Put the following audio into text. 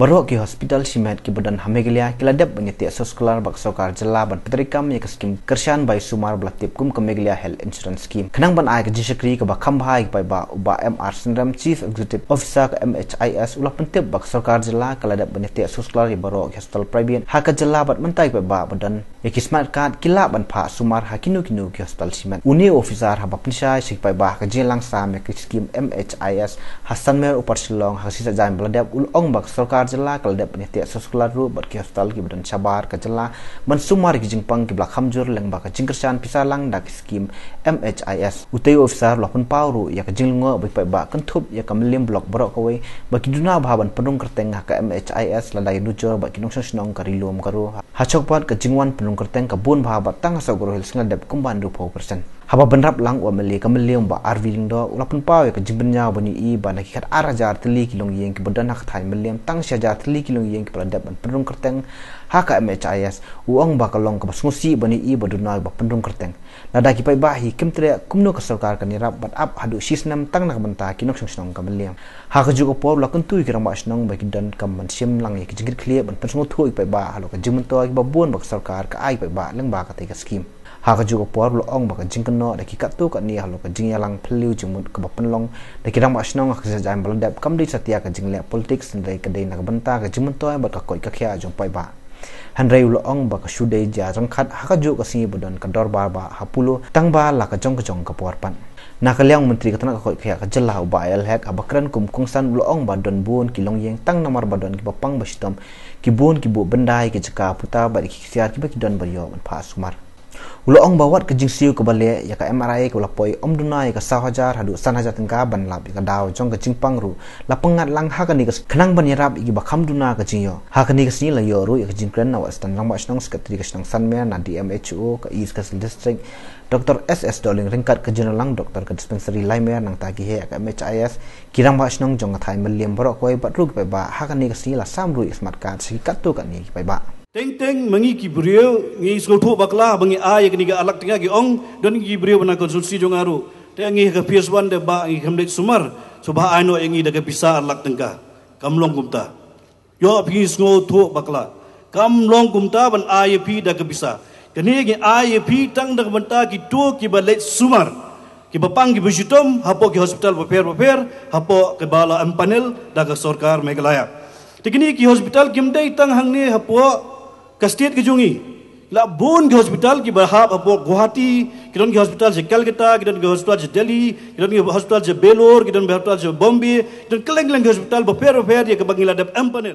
Baruk ke hospital si mehat ki badan hame gelia kiladap menyeti asoskular bakso kar jela ban petrikam ye kaskim kersian bai sumar blatip kum kame gelia health insurance scheme. Kenang ban ayak jishakri ke bakam bhaik bai ba uba MR Sindram Chief Executive Officer ke MHIS ulah pentip bakso kar jela kiladap menyeti asoskular ye baruk ke hospital private haka jela bat mentai bai ba badan ye kismat kat kila ban pa sumar hakinu kinu ke hospital si mehat. Uni officer ha bapnisha shik bai ba haka jilang sam ye kaskim MHIS Hassan Mer Upar Shilong haka sisa jayam bladap ulong bakso kar jela kal de pne te sosklar ru bat ki hostal ki bdan chabar ka jela man sumar ki jingpang ki blakham jur lengba ka jingkrshan pisalang dak skim mhis utei officer lopun pauru yak jinglngo bai pai ba kan thup yak kamlim block bro ka wei ba ki duna bhaban panung krteng ka mhis la dai nu jor ba ki nong shnong kari lom karu ha chok pan ka jingwan panung krteng ka bun bha ba tang sa gro hil singa dep kumban ru 4% haba banrap lang wa mele kamel leung ba arviling do ula pun pa ya kjing banya ba ni i ba na khat ara jar tli ki long yeng ki bodan nak thai mele leung tang sha jar tli ki long yeng ki pradap ban pandung karteng ha ka mhis u ang ba ka long ka basung si ba ni i ba dunna ba pandung karteng na da ki pai ba hi kim tre kum no ka sarkar ka ni rap bat ap hadu shis nam tang nak ban ta ki nok shong shong kamel leung ha ka ju ko por la kun tu ki ram ba shong ba ki dan kam man sim lang ye ya ki jing khlie ban pandung thoi pai ba halo ka jimun to ki ba buon ba sarkar ka ai pai ba lang ba ka te ka scheme hak juga por lo ong bak jing kno de kikat tu kan nia ha, lo kan jing yang pelu jing mun ke bapen long de kidang mas nong ha, ke jaim bal dap kam di satia ka jing le politics de ke de nak benta ke jing mun to bak ka koi ka kya jong pai ba han rei lo ong bak shu de ja jong khat hak ju ka sing bodon ka dor ba ba hapulo tang ba la ka jong ka jong ka por pan na ka liang mentri ka tan ka koi kya ka jella ba el hek abakran kum kung san lo ong ba don bun ki long yeng tang namar ba don ki bapang ba shitom ki bun ki bu bendai ki chaka puta ba ki kya ki ba ki don ba yo man pa sumar Ulang bawat ya ke jing siu ke balai, ya ke MRI ke lapoi om dunai ke sahajar hadu san hajar tengka ban lap, ya ke dao jong ke jing pangru, la pengat lang ha ni ke kenang ban yerap iki bakam duna ke jing yo, ha ke ni ke sini la yo ru ya ke jing kren nawat stan lang bawat stong sket tri ke stong san mea na DMHO ke East Coast District. Dr. SS Doling ringkat ke jenal lang doktor ke dispensary lain mea nang tagi hea ya ke MHIS, kirang bawat stong jong ke thai meliam borok kuai bat ru ke pebak, ha ke ni ke sini la sam ru ismat ka, sikat tu ke ni ke pebak. Teng teng mengi ki brio ngi sko bakla bangi a ye kniga alak tengah gi ong don gi brio bana konsulsi jong aru te ngi ka ps1 de ba ngi khamde sumar so ba ano ngi de ka pisa alak tengah. Kamlong long gumta yo api sko thu bakla Kamlong long gumta ban a pi de ka pisa kni gi a pi tang de banta ki to ki ba sumar ki ba gi bujitom hapo ki hospital ba per hapo ke bala empanel da ka sarkar meglaya Tikni ki hospital gimde tang hangne hapo कस्टेट की जुंगी ला बोन के हॉस्पिटल की बहाब अब गुवाहाटी किरण के hospital से कलकत्ता किरण के हॉस्पिटल से दिल्ली किरण के हॉस्पिटल से बेलोर किरण के हॉस्पिटल से बॉम्बे किरण कलंग लंग हॉस्पिटल बफेर बफेर ये कबंगला डब एम्पनेल